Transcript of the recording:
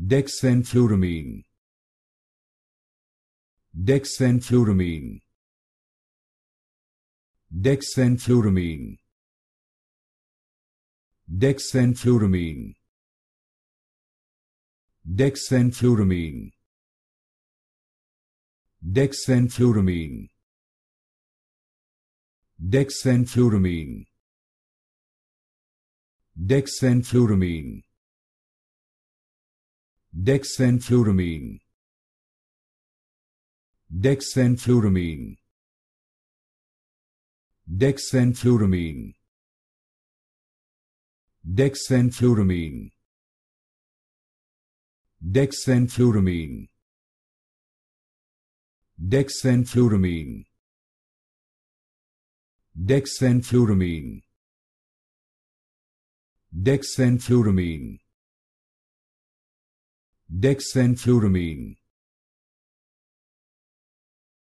Dexfenfluramine. Dexfenfluramine. Dexfenfluramine. Dexfenfluramine. Dexfenfluramine. Dexfenfluramine. Dexfenfluramine. Dexenfluramine. Dexenfluramine. Dexenfluramine. Dexenfluramine. Dexenfluramine. Dexenfluramine. Dexenfluramine. Dexenfluramine. Dexenfluramine dexthenfluramine